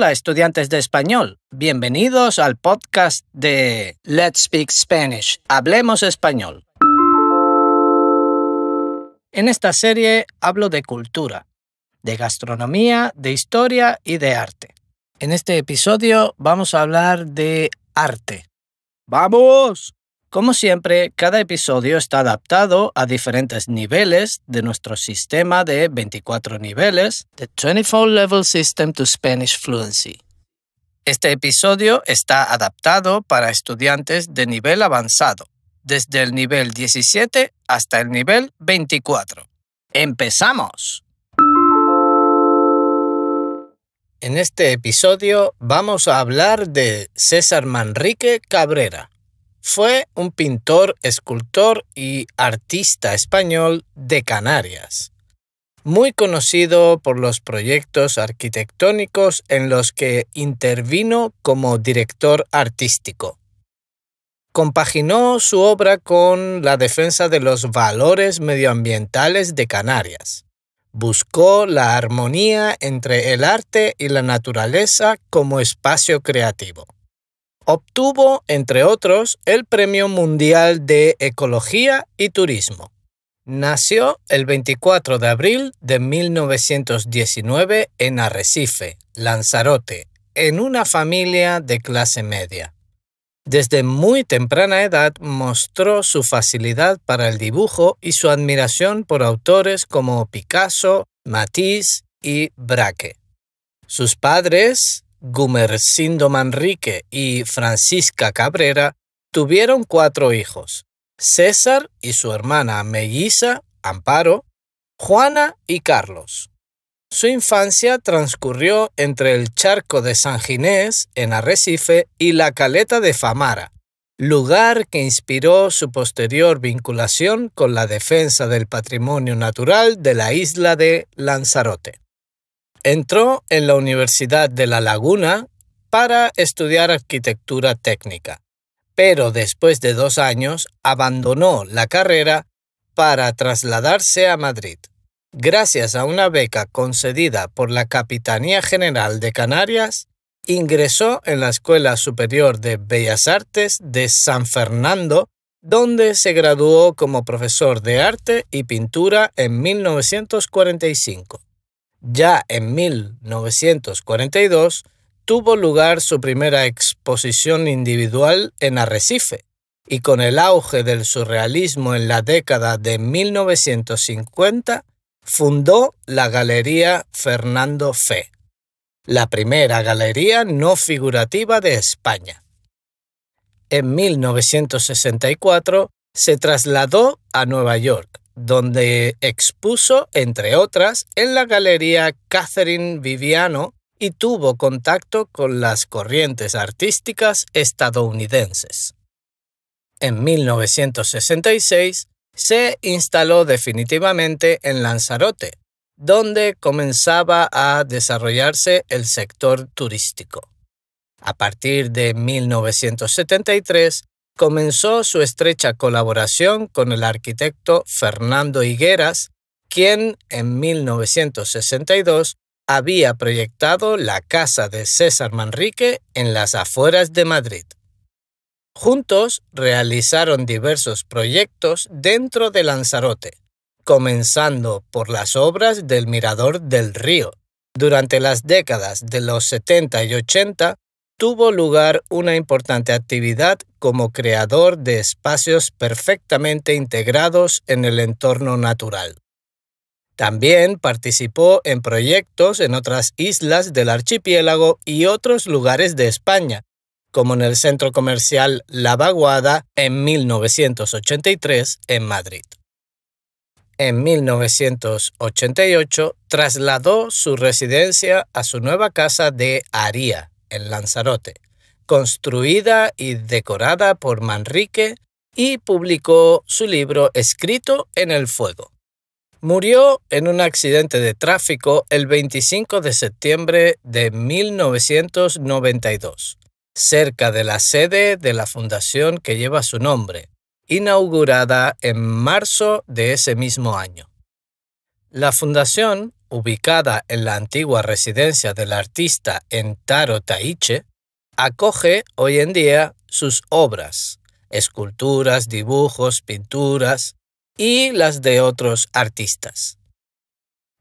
Hola estudiantes de español, bienvenidos al podcast de Let's Speak Spanish, Hablemos Español. En esta serie hablo de cultura, de gastronomía, de historia y de arte. En este episodio vamos a hablar de arte. ¡Vamos! Como siempre, cada episodio está adaptado a diferentes niveles de nuestro sistema de 24 niveles, The 24 Level System to Spanish Fluency. Este episodio está adaptado para estudiantes de nivel avanzado, desde el nivel 17 hasta el nivel 24. ¡Empezamos! En este episodio vamos a hablar de César Manrique Cabrera fue un pintor, escultor y artista español de Canarias, muy conocido por los proyectos arquitectónicos en los que intervino como director artístico. Compaginó su obra con la defensa de los valores medioambientales de Canarias. Buscó la armonía entre el arte y la naturaleza como espacio creativo. Obtuvo, entre otros, el Premio Mundial de Ecología y Turismo. Nació el 24 de abril de 1919 en Arrecife, Lanzarote, en una familia de clase media. Desde muy temprana edad mostró su facilidad para el dibujo y su admiración por autores como Picasso, Matisse y Braque. Sus padres, Gumersindo Manrique y Francisca Cabrera tuvieron cuatro hijos, César y su hermana melliza, Amparo, Juana y Carlos. Su infancia transcurrió entre el charco de San Ginés, en Arrecife, y la caleta de Famara, lugar que inspiró su posterior vinculación con la defensa del patrimonio natural de la isla de Lanzarote. Entró en la Universidad de La Laguna para estudiar arquitectura técnica, pero después de dos años abandonó la carrera para trasladarse a Madrid. Gracias a una beca concedida por la Capitanía General de Canarias, ingresó en la Escuela Superior de Bellas Artes de San Fernando, donde se graduó como profesor de arte y pintura en 1945. Ya en 1942 tuvo lugar su primera exposición individual en Arrecife, y con el auge del surrealismo en la década de 1950, fundó la Galería Fernando Fe, la primera galería no figurativa de España. En 1964 se trasladó a Nueva York, donde expuso, entre otras, en la galería Catherine Viviano y tuvo contacto con las corrientes artísticas estadounidenses. En 1966 se instaló definitivamente en Lanzarote, donde comenzaba a desarrollarse el sector turístico. A partir de 1973 comenzó su estrecha colaboración con el arquitecto Fernando Higueras, quien en 1962 había proyectado la casa de César Manrique en las afueras de Madrid. Juntos realizaron diversos proyectos dentro de Lanzarote, comenzando por las obras del Mirador del Río. Durante las décadas de los 70 y 80 tuvo lugar una importante actividad como creador de espacios perfectamente integrados en el entorno natural. También participó en proyectos en otras islas del archipiélago y otros lugares de España, como en el centro comercial La Vaguada en 1983 en Madrid. En 1988 trasladó su residencia a su nueva casa de Aría, en Lanzarote, construida y decorada por Manrique, y publicó su libro Escrito en el Fuego. Murió en un accidente de tráfico el 25 de septiembre de 1992, cerca de la sede de la fundación que lleva su nombre, inaugurada en marzo de ese mismo año. La fundación ubicada en la antigua residencia del artista en Taro Taiche, acoge hoy en día sus obras, esculturas, dibujos, pinturas y las de otros artistas.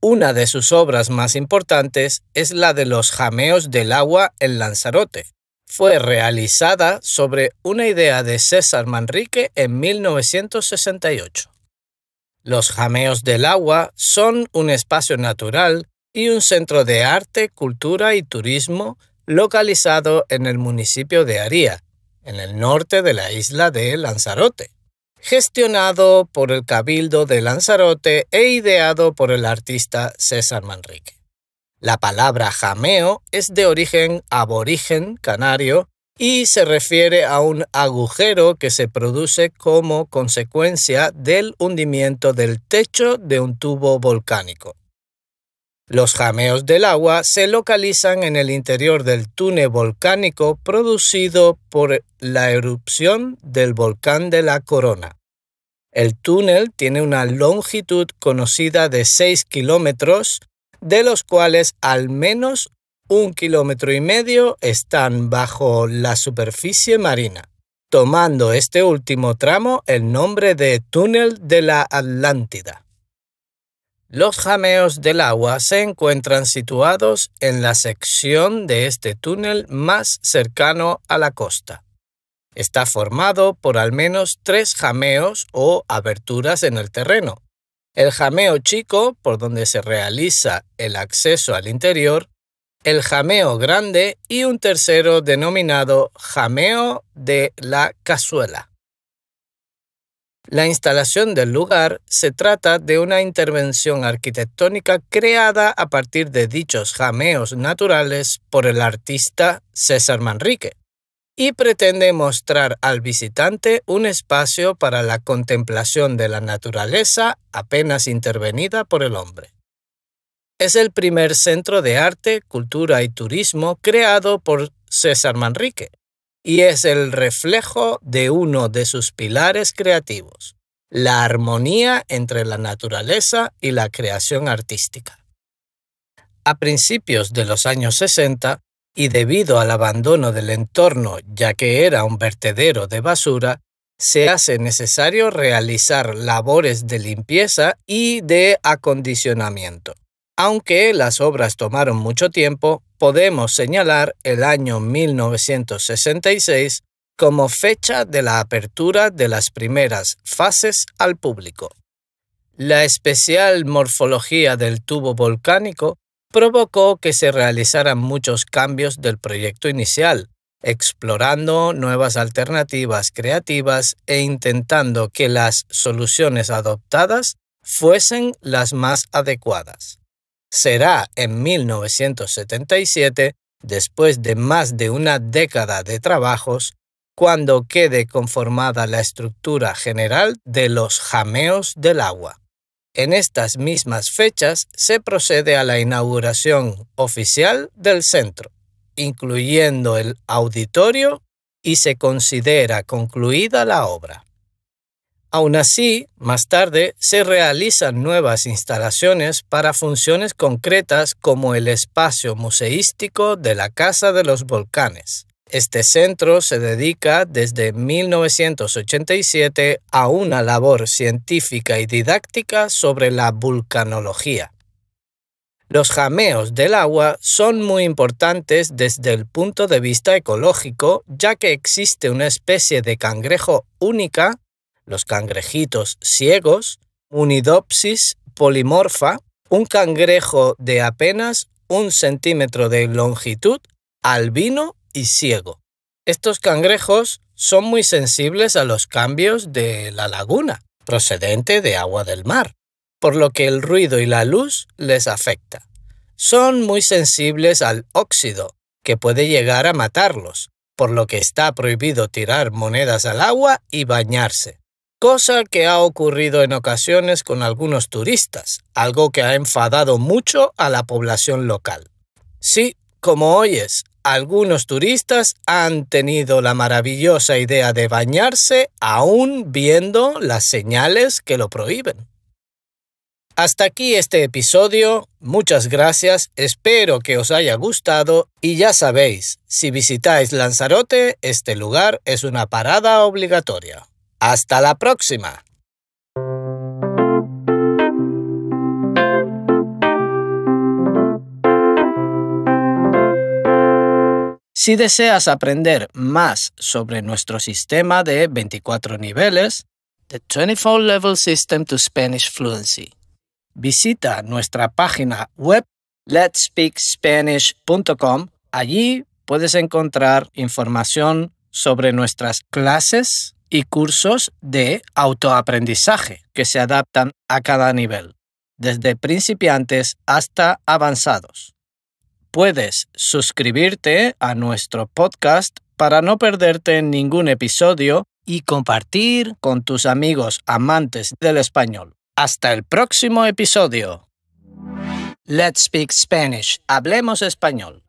Una de sus obras más importantes es la de los jameos del agua en Lanzarote. Fue realizada sobre una idea de César Manrique en 1968. Los jameos del agua son un espacio natural y un centro de arte, cultura y turismo localizado en el municipio de Aría, en el norte de la isla de Lanzarote. Gestionado por el Cabildo de Lanzarote e ideado por el artista César Manrique. La palabra jameo es de origen aborigen canario y se refiere a un agujero que se produce como consecuencia del hundimiento del techo de un tubo volcánico. Los jameos del agua se localizan en el interior del túnel volcánico producido por la erupción del volcán de la Corona. El túnel tiene una longitud conocida de 6 kilómetros, de los cuales al menos un kilómetro y medio están bajo la superficie marina, tomando este último tramo el nombre de Túnel de la Atlántida. Los jameos del agua se encuentran situados en la sección de este túnel más cercano a la costa. Está formado por al menos tres jameos o aberturas en el terreno. El jameo chico, por donde se realiza el acceso al interior, el jameo grande y un tercero denominado jameo de la cazuela. La instalación del lugar se trata de una intervención arquitectónica creada a partir de dichos jameos naturales por el artista César Manrique y pretende mostrar al visitante un espacio para la contemplación de la naturaleza apenas intervenida por el hombre es el primer centro de arte, cultura y turismo creado por César Manrique y es el reflejo de uno de sus pilares creativos, la armonía entre la naturaleza y la creación artística. A principios de los años 60, y debido al abandono del entorno ya que era un vertedero de basura, se hace necesario realizar labores de limpieza y de acondicionamiento. Aunque las obras tomaron mucho tiempo, podemos señalar el año 1966 como fecha de la apertura de las primeras fases al público. La especial morfología del tubo volcánico provocó que se realizaran muchos cambios del proyecto inicial, explorando nuevas alternativas creativas e intentando que las soluciones adoptadas fuesen las más adecuadas. Será en 1977, después de más de una década de trabajos, cuando quede conformada la estructura general de los jameos del agua. En estas mismas fechas se procede a la inauguración oficial del centro, incluyendo el auditorio, y se considera concluida la obra. Aún así, más tarde se realizan nuevas instalaciones para funciones concretas como el espacio museístico de la Casa de los Volcanes. Este centro se dedica desde 1987 a una labor científica y didáctica sobre la vulcanología. Los jameos del agua son muy importantes desde el punto de vista ecológico, ya que existe una especie de cangrejo única los cangrejitos ciegos, unidopsis polimorfa, un cangrejo de apenas un centímetro de longitud, albino y ciego. Estos cangrejos son muy sensibles a los cambios de la laguna, procedente de agua del mar, por lo que el ruido y la luz les afecta. Son muy sensibles al óxido, que puede llegar a matarlos, por lo que está prohibido tirar monedas al agua y bañarse cosa que ha ocurrido en ocasiones con algunos turistas, algo que ha enfadado mucho a la población local. Sí, como oyes, algunos turistas han tenido la maravillosa idea de bañarse aún viendo las señales que lo prohíben. Hasta aquí este episodio, muchas gracias, espero que os haya gustado y ya sabéis, si visitáis Lanzarote, este lugar es una parada obligatoria. Hasta la próxima. Si deseas aprender más sobre nuestro sistema de 24 niveles, The 24 Level System to Spanish Fluency, visita nuestra página web letspeakspanish.com. Allí puedes encontrar información sobre nuestras clases y cursos de autoaprendizaje que se adaptan a cada nivel, desde principiantes hasta avanzados. Puedes suscribirte a nuestro podcast para no perderte ningún episodio y compartir con tus amigos amantes del español. Hasta el próximo episodio. Let's Speak Spanish. Hablemos español.